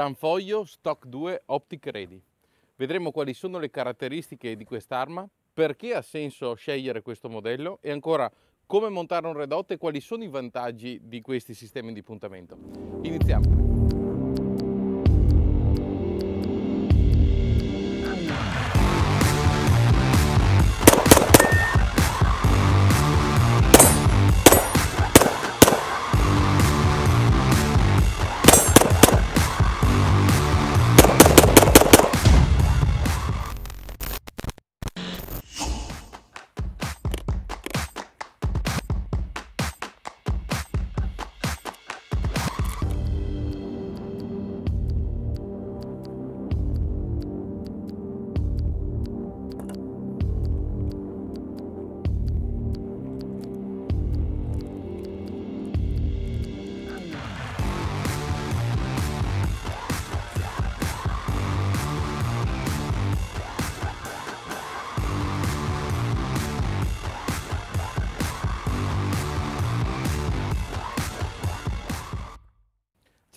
Tanfoglio Stock 2 Optic Ready. Vedremo quali sono le caratteristiche di quest'arma, perché ha senso scegliere questo modello e ancora come montare un redotto e quali sono i vantaggi di questi sistemi di puntamento. Iniziamo!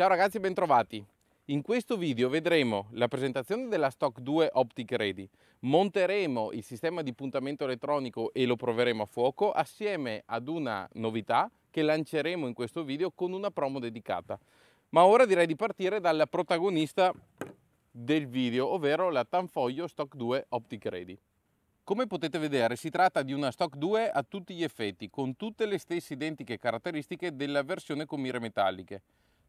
Ciao ragazzi e bentrovati! In questo video vedremo la presentazione della Stock 2 Optic Ready, monteremo il sistema di puntamento elettronico e lo proveremo a fuoco assieme ad una novità che lanceremo in questo video con una promo dedicata. Ma ora direi di partire dalla protagonista del video, ovvero la Tanfoglio Stock 2 Optic Ready. Come potete vedere si tratta di una Stock 2 a tutti gli effetti, con tutte le stesse identiche caratteristiche della versione con mire metalliche.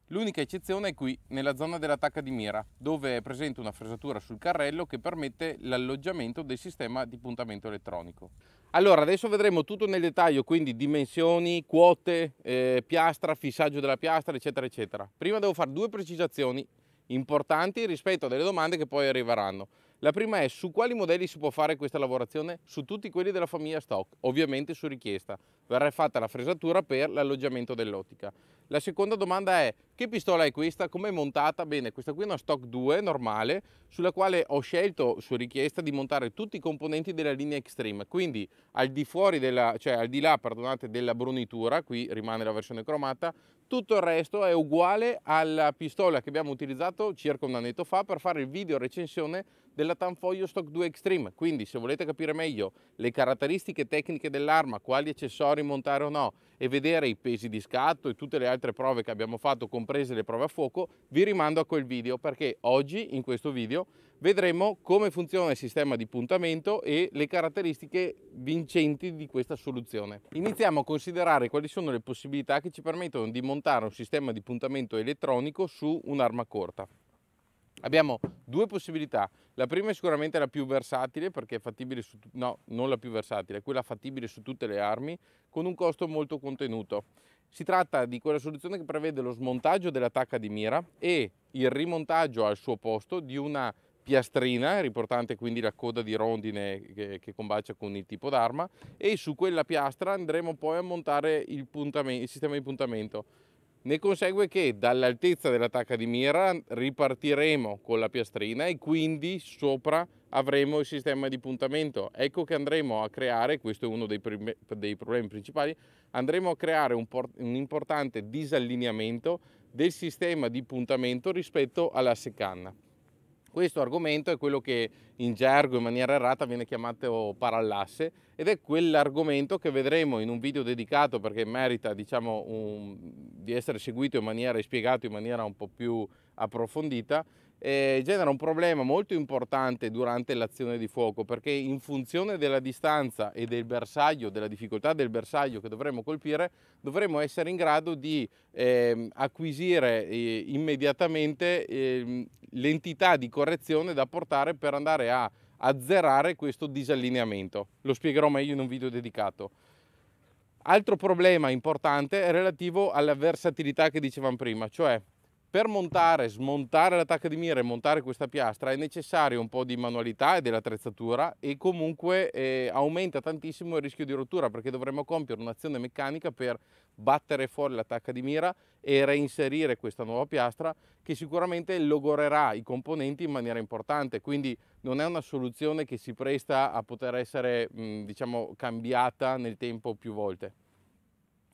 L'unica eccezione è qui, nella zona dell'attacca di mira, dove è presente una fresatura sul carrello che permette l'alloggiamento del sistema di puntamento elettronico. Allora, adesso vedremo tutto nel dettaglio, quindi dimensioni, quote, eh, piastra, fissaggio della piastra, eccetera, eccetera. Prima devo fare due precisazioni importanti rispetto a delle domande che poi arriveranno. La prima è su quali modelli si può fare questa lavorazione? Su tutti quelli della famiglia stock, ovviamente su richiesta. Verrà fatta la fresatura per l'alloggiamento dell'ottica. La seconda domanda è che pistola è questa? Come è montata? Bene, questa qui è una stock 2 normale sulla quale ho scelto su richiesta di montare tutti i componenti della linea Extreme. Quindi al di, della, cioè al di là perdonate, della brunitura, qui rimane la versione cromata, tutto il resto è uguale alla pistola che abbiamo utilizzato circa un annetto fa per fare il video recensione della Tanfoglio Stock 2 Extreme, quindi se volete capire meglio le caratteristiche tecniche dell'arma, quali accessori montare o no e vedere i pesi di scatto e tutte le altre prove che abbiamo fatto, comprese le prove a fuoco, vi rimando a quel video perché oggi in questo video Vedremo come funziona il sistema di puntamento e le caratteristiche vincenti di questa soluzione. Iniziamo a considerare quali sono le possibilità che ci permettono di montare un sistema di puntamento elettronico su un'arma corta. Abbiamo due possibilità. La prima è sicuramente la più versatile, perché è fattibile su... no, non la più versatile, quella fattibile su tutte le armi, con un costo molto contenuto. Si tratta di quella soluzione che prevede lo smontaggio dell'attacca di mira e il rimontaggio al suo posto di una piastrina, riportante quindi la coda di rondine che, che combacia con il tipo d'arma e su quella piastra andremo poi a montare il, il sistema di puntamento. Ne consegue che dall'altezza dell'attacca di mira ripartiremo con la piastrina e quindi sopra avremo il sistema di puntamento. Ecco che andremo a creare, questo è uno dei, dei problemi principali, andremo a creare un, un, importante disallineamento del sistema di puntamento rispetto alla secanna. Questo argomento è quello che in gergo in maniera errata viene chiamato parallasse ed è quell'argomento che vedremo in un video dedicato perché merita diciamo, un, di essere seguito in maniera e spiegato in maniera un po' più approfondita, eh, genera un problema molto importante durante l'azione di fuoco perché in funzione della distanza e del bersaglio, della difficoltà del bersaglio che dovremo colpire, dovremo essere in grado di eh, acquisire eh, immediatamente ehm, l'entità di correzione da portare per andare a azzerare questo disallineamento. Lo spiegherò meglio in un video dedicato. Altro problema importante è relativo alla versatilità che dicevamo prima, cioè per montare, smontare la tacca di mira e montare questa piastra è necessario un po' di manualità e dell'attrezzatura e comunque eh, aumenta tantissimo il rischio di rottura perché dovremmo compiere un'azione meccanica per battere fuori la tacca di mira e reinserire questa nuova piastra che sicuramente logorerà i componenti in maniera importante, quindi non è una soluzione che si presta a poter essere mh, mm, diciamo, cambiata nel tempo più volte.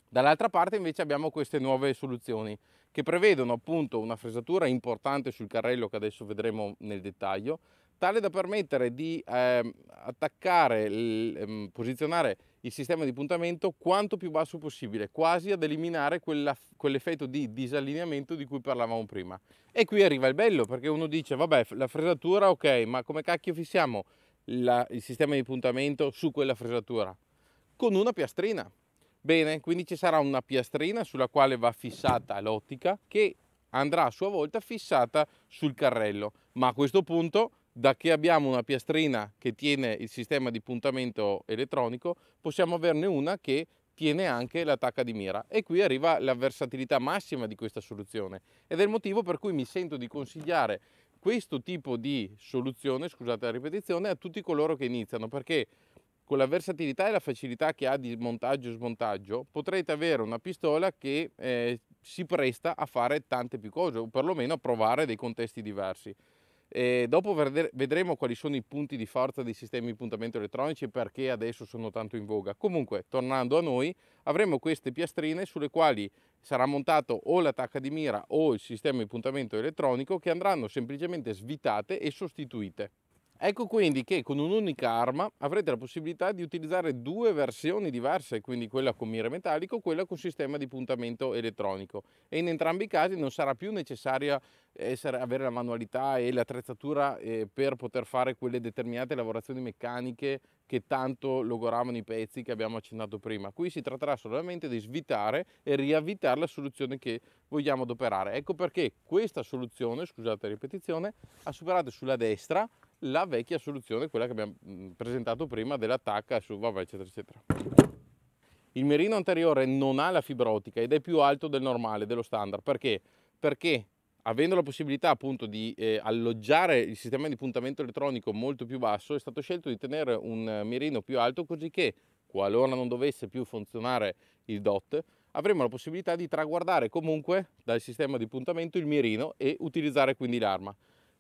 Dall'altra parte invece abbiamo queste nuove soluzioni che prevedono appunto una fresatura importante sul carrello che adesso vedremo nel dettaglio, tale da permettere di eh, attaccare, il, ehm, posizionare il sistema di puntamento quanto più basso possibile, quasi ad eliminare quell'effetto quell di disallineamento di cui parlavamo prima. E qui arriva il bello, perché uno dice, vabbè, la fresatura ok, ma come cacchio fissiamo la, il sistema di puntamento su quella fresatura? Con una piastrina. Bene, quindi ci sarà una piastrina sulla quale va fissata l'ottica che andrà a sua volta fissata sul carrello. Ma a questo punto, da che abbiamo una piastrina che tiene il sistema di puntamento elettronico, possiamo averne una che tiene anche l'attacca di mira e qui arriva la versatilità massima di questa soluzione ed è il motivo per cui mi sento di consigliare questo tipo di soluzione, scusate la ripetizione, a tutti coloro che iniziano perché con la versatilità e la facilità che ha di montaggio e smontaggio, potrete avere una pistola che eh, si presta a fare tante più cose o perlomeno a provare dei contesti diversi. E dopo vedremo quali sono i punti di forza dei sistemi di puntamento elettronici e perché adesso sono tanto in voga. Comunque, tornando a noi, avremo queste piastrine sulle quali sarà montato o l'attacca di mira o il sistema di puntamento elettronico che andranno semplicemente svitate e sostituite. Ecco quindi che con un'unica arma avrete la possibilità di utilizzare due versioni diverse, quindi quella con mira metallico e quella con sistema di puntamento elettronico e in entrambi i casi non sarà più necessaria essere, avere la manualità e l'attrezzatura eh, per poter fare quelle determinate lavorazioni meccaniche che tanto logoravano i pezzi che abbiamo accennato prima. Qui si tratterà solamente di svitare e riavvitare la soluzione che vogliamo adoperare. Ecco perché questa soluzione, scusate la ripetizione, ha superato sulla destra la vecchia soluzione, quella che abbiamo mhmm, presentato prima dell'attacca su vabbè eccetera eccetera. Il mirino anteriore non ha la fibra ottica ed è più alto del normale, dello standard, perché? Perché avendo la possibilità appunto di eh, alloggiare il sistema di puntamento elettronico molto più basso, è stato scelto di tenere un mirino più alto così che qualora non dovesse più funzionare il DOT, avremo la possibilità di traguardare comunque dal sistema di puntamento il mirino e utilizzare quindi l'arma.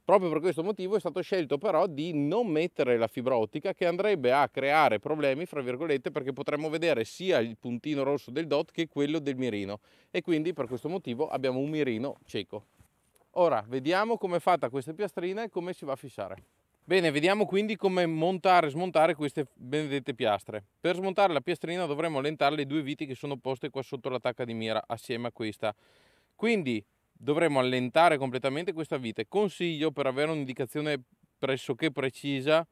Proprio per questo motivo è stato scelto però di non mettere la fibra ottica che andrebbe a creare problemi, fra virgolette, perché potremmo vedere sia il puntino rosso del dot che quello del mirino e quindi per questo motivo abbiamo un mirino cieco. Ora vediamo come è fatta questa piastrina e come si va a fissare. Bene, vediamo quindi come montare e smontare queste benedette piastre. Per smontare la piastrina dovremo allentare le due viti che sono poste qua sotto l'attacca di mira assieme a questa. Quindi dovremmo allentare completamente questa vite. Consiglio per avere un'indicazione pressoché precisa.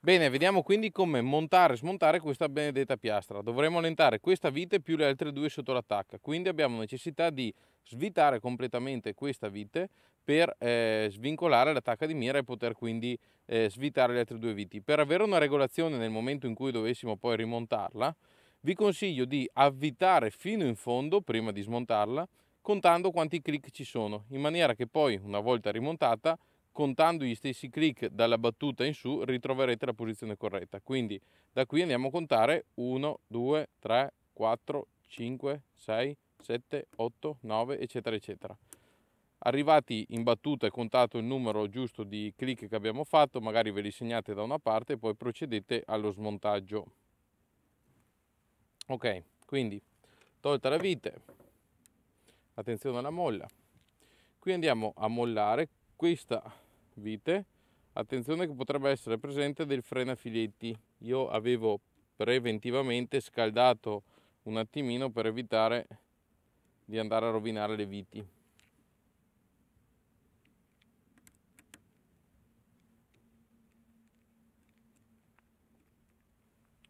Bene, vediamo quindi come montare e smontare questa benedetta piastra. Dovremmo allentare questa vite più le altre due sotto l'attacca, quindi abbiamo necessità di svitare completamente questa vite per eh, svincolare l'attacca di mira e poter quindi eh, svitare le altre due viti. Per avere una regolazione nel momento in cui dovessimo poi rimontarla, vi consiglio di avvitare fino in fondo prima di smontarla contando quanti click ci sono, in maniera che poi una volta rimontata contando gli stessi click dalla battuta in su ritroverete la posizione corretta. Quindi da qui andiamo a contare 1, 2, 3, 4, 5, 6, 7, 8, 9 eccetera eccetera. Arrivati in battuta e contato il numero giusto di click che abbiamo fatto, magari ve li segnate da una parte e poi procedete allo smontaggio ok quindi tolta la vite attenzione alla molla qui andiamo a mollare questa vite attenzione che potrebbe essere presente del frenafiletti io avevo preventivamente scaldato un attimino per evitare di andare a rovinare le viti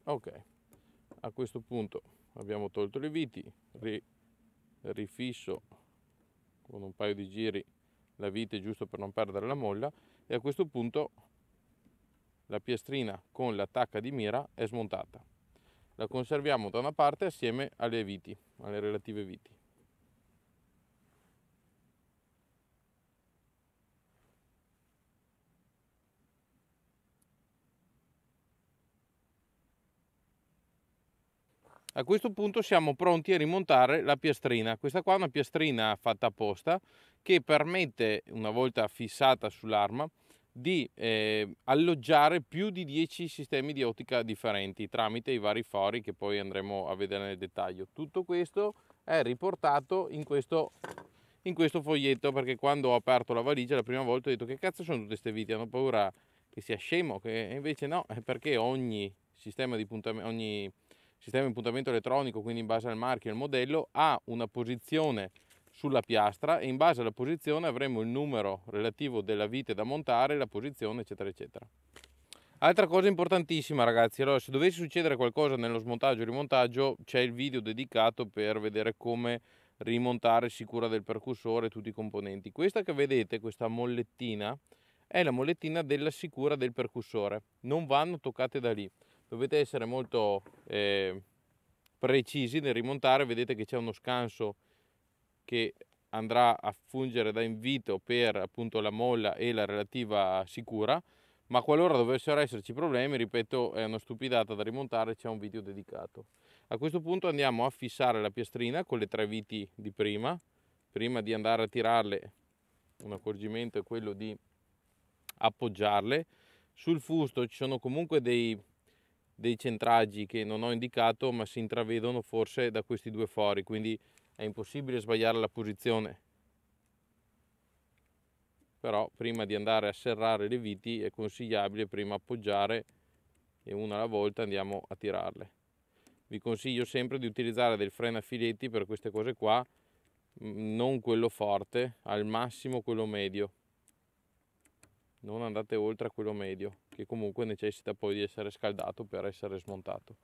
ok a questo punto abbiamo tolto le viti ri, rifisso con un paio di giri la vite giusto per non perdere la molla e a questo punto la piastrina con la tacca di mira è smontata la conserviamo da una parte assieme alle viti alle relative viti a questo punto siamo pronti a rimontare la piastrina questa qua è una piastrina fatta apposta che permette una volta fissata sull'arma di eh, alloggiare più di 10 sistemi di ottica differenti tramite i vari fori che poi andremo a vedere nel dettaglio tutto questo è riportato in questo in questo foglietto perché quando ho aperto la valigia la prima volta ho detto che cazzo sono tutte queste viti hanno paura che sia scemo che invece no è perché ogni sistema di puntamento ogni sistema di puntamento elettronico, quindi in base al marchio e al modello, ha una posizione sulla piastra e in base alla posizione avremo il numero relativo della vite da montare, la posizione eccetera eccetera. Altra cosa importantissima ragazzi, allora se dovesse succedere qualcosa nello smontaggio e rimontaggio c'è il video dedicato per vedere come rimontare sicura del percussore e tutti i componenti. Questa che vedete, questa mollettina, è la mollettina della sicura del percussore, non vanno toccate da lì dovete essere molto eh, precisi nel rimontare, vedete che c'è uno scanso che andrà a fungere da invito per appunto la molla e la relativa sicura, ma qualora dovessero esserci problemi, ripeto, è una stupidata da rimontare, c'è un video dedicato. A questo punto andiamo a fissare la piastrina con le tre viti di prima, prima di andare a tirarle un accorgimento è quello di appoggiarle. Sul fusto ci sono comunque dei dei centraggi che non ho indicato ma si intravedono forse da questi due fori quindi è impossibile sbagliare la posizione però prima di andare a serrare le viti è consigliabile prima appoggiare e una alla volta andiamo a tirarle vi consiglio sempre di utilizzare del freno a filetti per queste cose qua mm, non quello forte al massimo quello medio non andate oltre a quello medio che comunque necessita poi di essere scaldato per essere smontato.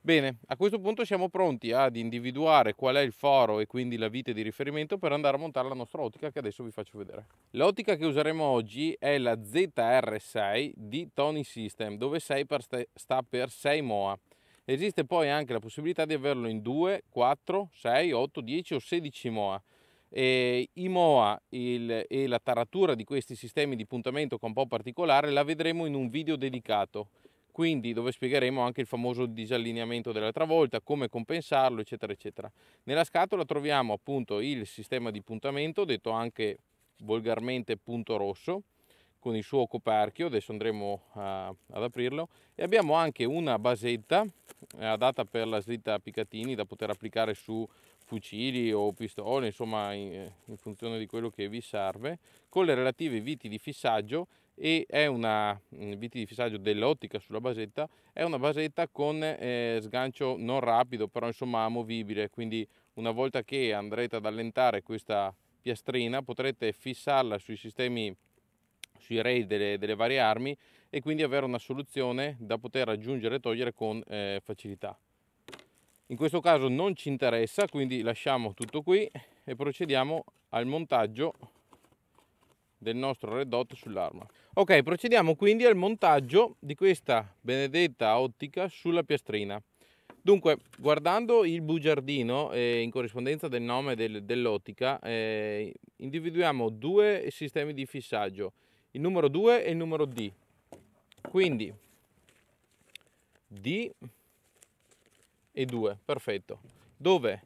Bene, a questo punto siamo pronti ad individuare qual è il foro e quindi la vite di riferimento per andare a montare la nostra ottica che adesso vi faccio vedere. L'ottica che useremo oggi è la ZR6 di Tony System dove 6 per sta per 6 MOA. Esiste poi anche la possibilità di averlo in 2, 4, 6, 8, 10 o 16 MOA. E I MOA il, e la taratura di questi sistemi di puntamento con un po' particolare la vedremo in un video dedicato, quindi dove spiegheremo anche il famoso disallineamento della travolta, come compensarlo, eccetera, eccetera. Nella scatola troviamo appunto il sistema di puntamento, detto anche volgarmente punto rosso, con il suo coperchio, adesso andremo a, ad aprirlo, e abbiamo anche una basetta eh, adatta per la slitta Picatini da poter applicare su fucili o pistole, insomma in, eh, in, funzione di quello che vi serve, con le relative viti di fissaggio e è una mm, viti di fissaggio dell'ottica sulla basetta, è una basetta con eh, sgancio non rapido, però insomma movibile, quindi una volta che andrete ad allentare questa piastrina potrete fissarla sui sistemi sui rail delle, delle varie armi e quindi avere una soluzione da poter aggiungere e togliere con eh, facilità in questo caso non ci interessa quindi lasciamo tutto qui e procediamo al montaggio del nostro red dot sull'arma ok procediamo quindi al montaggio di questa benedetta ottica sulla piastrina Dunque, guardando il bugiardino eh, in corrispondenza del nome del, dell'ottica, eh, individuiamo due sistemi di fissaggio, il numero 2 e il numero D. Quindi D e 2, perfetto. Dove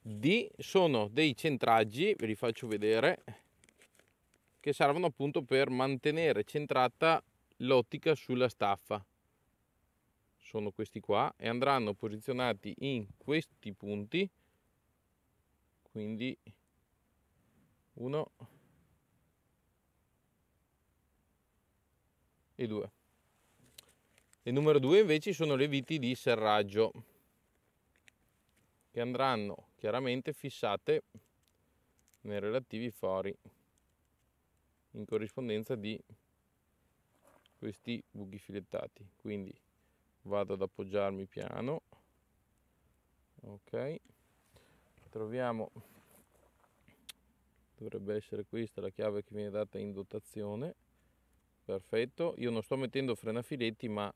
D sono dei centraggi, ve li faccio vedere, che servono appunto per mantenere centrata l'ottica sulla staffa. Sono questi qua e andranno posizionati in questi punti, quindi 1 e 2. E numero 2 invece sono le viti di serraggio che andranno chiaramente fissate nei relativi fori in corrispondenza di questi buchi filettati quindi vado ad appoggiarmi piano ok troviamo dovrebbe essere questa la chiave che viene data in dotazione perfetto io non sto mettendo frenafiletti ma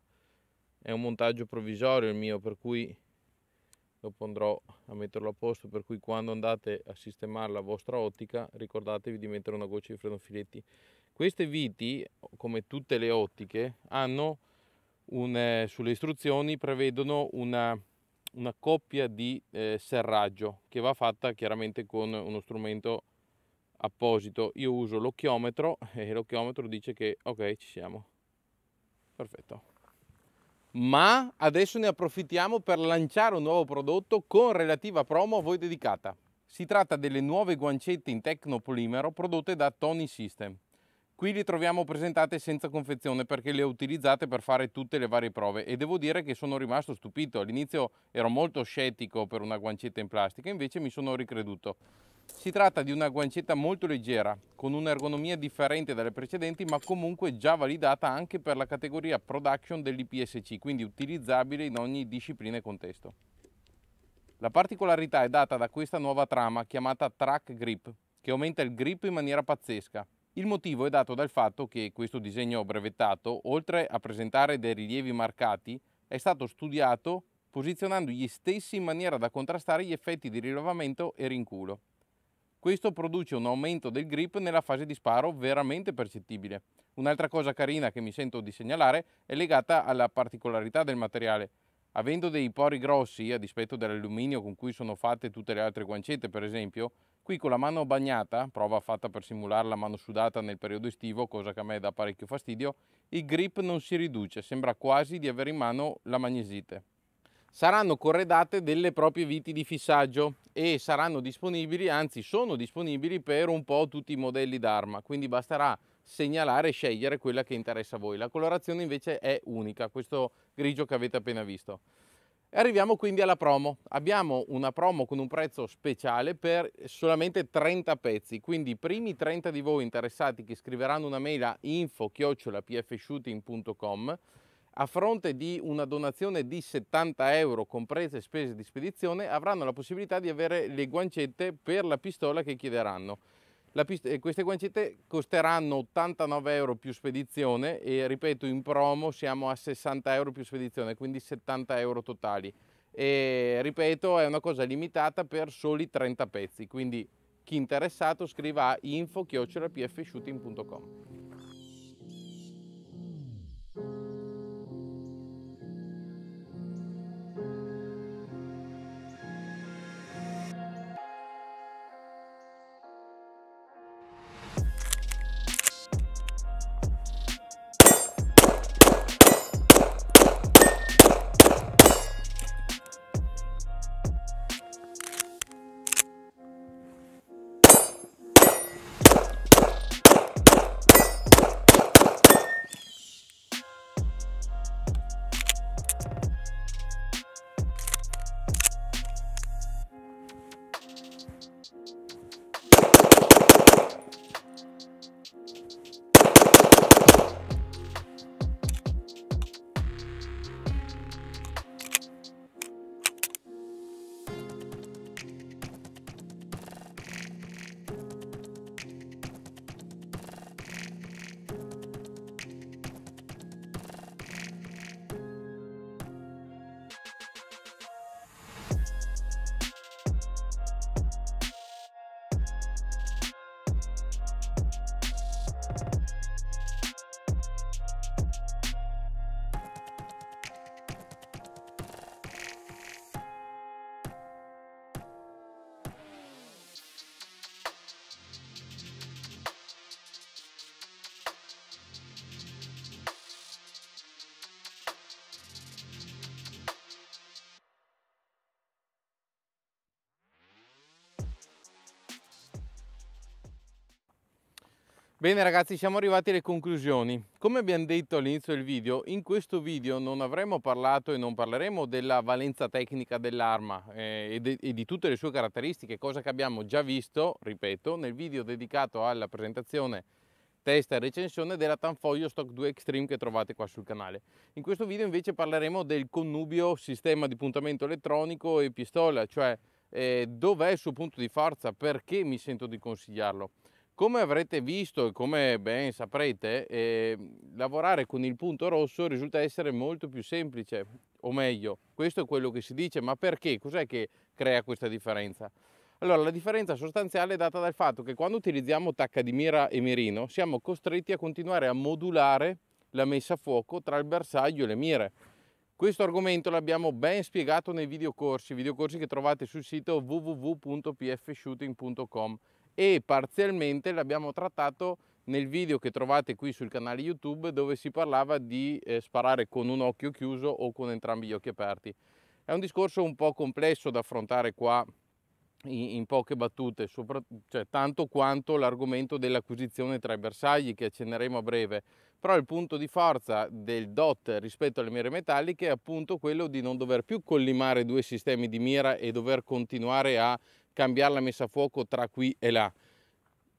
è un montaggio provvisorio il mio per cui dopo andrò a metterlo a posto per cui quando andate a sistemare la vostra ottica ricordatevi di mettere una goccia di frenofiletti queste viti come tutte le ottiche hanno un, eh, sulle istruzioni prevedono una, una coppia di eh, serraggio che va fatta chiaramente con uno strumento apposito io uso l'occhiometro e l'occhiometro dice che ok ci siamo ma adesso ne approfittiamo per lanciare un nuovo prodotto con relativa promo a voi dedicata. Si tratta delle nuove guancette in tecnopolimero prodotte da Tony System. Qui le troviamo presentate senza confezione perché le ho utilizzate per fare tutte le varie prove e devo dire che sono rimasto stupito. All'inizio ero molto scettico per una guancetta in plastica, invece mi sono ricreduto. Si tratta di una guancetta molto leggera, con un'ergonomia differente dalle precedenti ma comunque già validata anche per la categoria production dell'IPSC, quindi utilizzabile in ogni disciplina e contesto. La particolarità è data da questa nuova trama chiamata Track Grip, che aumenta il grip in maniera pazzesca. Il motivo è dato dal fatto che questo disegno brevettato, oltre a presentare dei rilievi marcati, è stato studiato posizionando gli stessi in maniera da contrastare gli effetti di rilevamento e rinculo. Questo produce un aumento del grip nella fase di sparo veramente percettibile. Un'altra cosa carina che mi sento di segnalare è legata alla particolarità del materiale. Avendo dei pori grossi, a dispetto dell'alluminio con cui sono fatte tutte le altre guancette per esempio, qui con la mano bagnata, prova fatta per simulare la mano sudata nel periodo estivo, cosa che a me dà parecchio fastidio, il grip non si riduce, sembra quasi di avere in mano la magnesite saranno corredate delle proprie viti di fissaggio e saranno disponibili, anzi sono disponibili per un po' tutti i modelli d'arma, quindi basterà segnalare e scegliere quella che interessa a voi. La colorazione invece è unica, questo grigio che avete appena visto. E Arriviamo quindi alla promo. Abbiamo una promo con un prezzo speciale per solamente 30 pezzi, quindi i primi 30 di voi interessati che scriveranno una mail a info-pfshooting.com a fronte di una donazione di 70 euro, comprese spese di spedizione, avranno la possibilità di avere le guancette per la pistola che chiederanno. Eh, queste guancette costeranno 89 euro più spedizione e ripeto in promo siamo a 60 euro più spedizione, quindi 70 euro totali. E, ripeto è una cosa limitata per soli 30 pezzi, quindi chi interessato scriva a info-pfshooting.com. Bene ragazzi, siamo arrivati alle conclusioni. Come abbiamo detto all'inizio del video, in questo video non avremo parlato e non parleremo della valenza tecnica dell'arma eh, e, e, di tutte le sue caratteristiche, cosa che abbiamo già visto, ripeto, nel video dedicato alla presentazione testa e recensione della Tanfoglio Stock 2 Extreme che trovate qua sul canale. In questo video invece parleremo del connubio sistema di puntamento elettronico e pistola, cioè eh, dov'è il suo punto di forza, perché mi sento di consigliarlo. Come avrete visto e come ben saprete, eh, lavorare con il punto rosso risulta essere molto più semplice, o meglio, questo è quello che si dice, ma perché? Cos'è che crea questa differenza? Allora, la differenza sostanziale è data dal fatto che quando utilizziamo tacca di mira e mirino siamo costretti a continuare a modulare la messa a fuoco tra il bersaglio e le mire. Questo argomento l'abbiamo ben spiegato nei videocorsi, videocorsi che trovate sul sito www.pfshooting.com e parzialmente l'abbiamo trattato nel video che trovate qui sul canale YouTube dove si parlava di eh, sparare con un occhio chiuso o con entrambi gli occhi aperti. È un discorso un po' complesso da affrontare qua in, in poche battute, sopra, cioè, tanto quanto l'argomento dell'acquisizione tra i bersagli che accenneremo a breve, però il punto di forza del DOT rispetto alle mire metalliche è appunto quello di non dover più collimare due sistemi di mira e dover continuare a cambiare la messa a fuoco tra qui e là.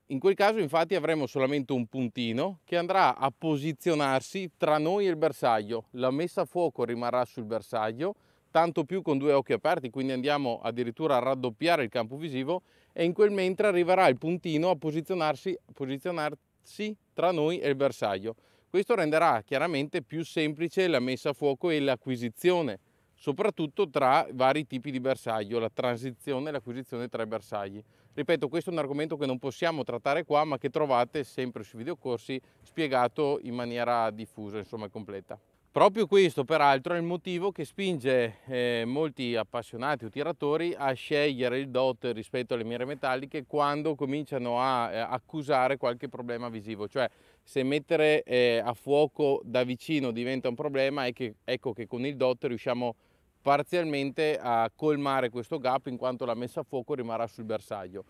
In quel caso infatti avremo solamente un puntino che andrà a posizionarsi tra noi e il bersaglio. La messa a fuoco rimarrà sul bersaglio, tanto più con due occhi aperti, quindi andiamo addirittura a raddoppiare il campo visivo e in quel mentre arriverà il puntino a posizionarsi, posizionarsi tra noi e il bersaglio. Questo renderà chiaramente più semplice la messa a fuoco e l'acquisizione soprattutto tra vari tipi di bersaglio, la transizione e l'acquisizione tra i bersagli. Ripeto, questo è un argomento che non possiamo trattare qua, ma che trovate sempre sui videocorsi spiegato in maniera diffusa, insomma, completa. Proprio questo peraltro è il motivo che spinge eh, molti appassionati o tiratori a scegliere il DOT rispetto alle mire metalliche quando cominciano a eh, accusare qualche problema visivo, cioè se mettere eh, a fuoco da vicino diventa un problema che, ecco che con il DOT riusciamo parzialmente a colmare questo gap in quanto la messa a fuoco rimarrà sul bersaglio.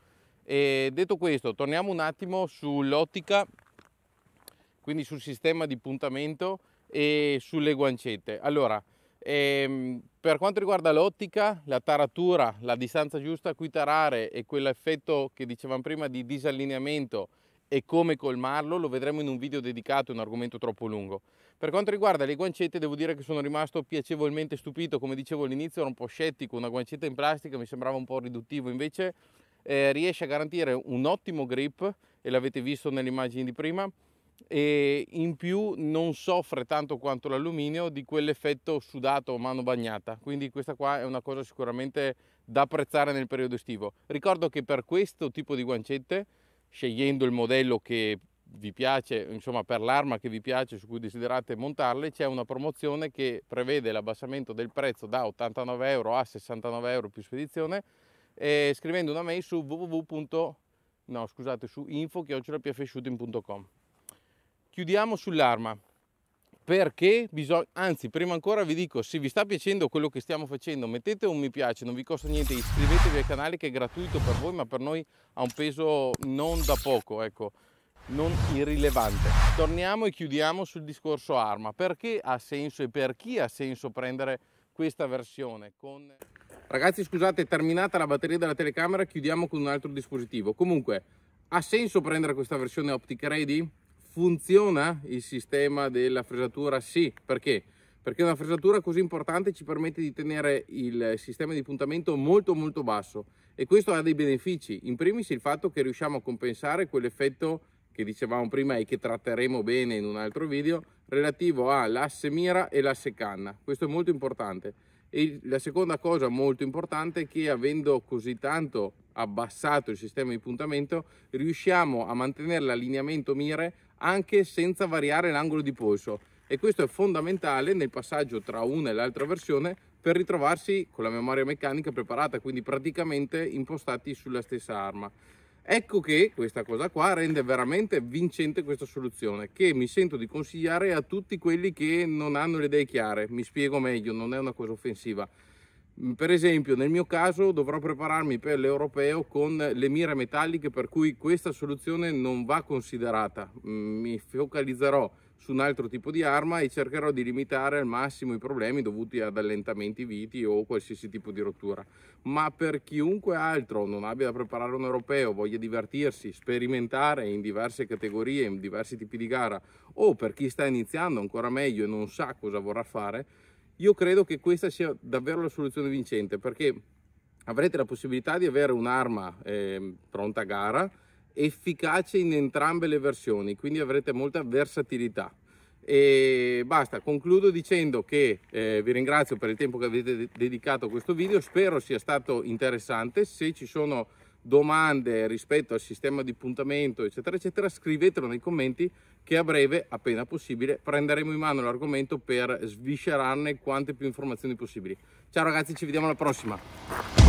E detto questo torniamo un attimo sull'ottica, quindi sul sistema di puntamento e sulle guancette. Allora, ehm, per quanto riguarda l'ottica, la taratura, la distanza giusta a cui tarare e quell'effetto che dicevamo prima di disallineamento e come colmarlo lo vedremo in un video dedicato, è un argomento troppo lungo. Per quanto riguarda le guancette devo dire che sono rimasto piacevolmente stupito, come dicevo all'inizio ero un po' scettico, una guancetta in plastica mi sembrava un po' riduttivo, invece eh, riesce a garantire un ottimo grip e l'avete visto nelle immagini di prima, e in più non soffre tanto quanto l'alluminio di quell'effetto sudato o mano bagnata quindi questa qua è una cosa sicuramente da apprezzare nel periodo estivo ricordo che per questo tipo di guancette scegliendo il modello che vi piace insomma per l'arma che vi piace su cui desiderate montarle c'è una promozione che prevede l'abbassamento del prezzo da 89 euro a 69 euro più spedizione eh, scrivendo una mail su www no scusate su info chiocciolapfshooting.com chiudiamo sull'arma perché bisogna, anzi prima ancora vi dico se vi sta piacendo quello che stiamo facendo mettete un mi piace, non vi costa niente, iscrivetevi al canale che è gratuito per voi ma per noi ha un peso non da poco, ecco, non irrilevante. Torniamo e chiudiamo sul discorso arma, perché ha senso e per chi ha senso prendere questa versione? Con... Ragazzi scusate, terminata la batteria della telecamera chiudiamo con un altro dispositivo, comunque ha senso prendere questa versione Optic Ready? funziona il sistema della fresatura? Sì, perché? Perché una fresatura così importante ci permette di tenere il sistema di puntamento molto molto basso e questo ha dei benefici. In primis il fatto che riusciamo a compensare quell'effetto che dicevamo prima e che tratteremo bene in un altro video relativo all'asse mira e l'asse canna. Questo è molto importante. E la seconda cosa molto importante è che avendo così tanto abbassato il sistema di puntamento riusciamo a mantenere l'allineamento mire anche senza variare l'angolo di polso e questo è fondamentale nel passaggio tra una e l'altra versione per ritrovarsi con la memoria meccanica preparata, quindi praticamente impostati sulla stessa arma. Ecco che questa cosa qua rende veramente vincente questa soluzione che mi sento di consigliare a tutti quelli che non hanno le idee chiare. Mi spiego meglio, non è una cosa offensiva. Mm, per esempio nel mio caso dovrò prepararmi per l'europeo con le mire metalliche per cui questa soluzione non va considerata. Mm, mi focalizzerò su un altro tipo di arma e cercherò di limitare al massimo i problemi dovuti ad allentamenti viti o qualsiasi tipo di rottura. Ma per chiunque altro non abbia da preparare un europeo, voglia divertirsi, sperimentare in diverse categorie, in diversi tipi di gara o per chi sta iniziando ancora meglio e non sa cosa vorrà fare, io credo che questa sia davvero la soluzione vincente perché avrete la possibilità di avere un'arma eh, pronta a gara efficace in entrambe le versioni, quindi avrete molta versatilità. E basta, concludo dicendo che eh, vi ringrazio per il tempo che avete de dedicato a questo video, spero sia stato interessante, se ci sono domande rispetto al sistema di puntamento eccetera eccetera scrivetelo nei commenti che a breve, appena possibile, prenderemo in mano l'argomento per sviscerarne quante più informazioni possibili. Ciao ragazzi, ci vediamo alla prossima!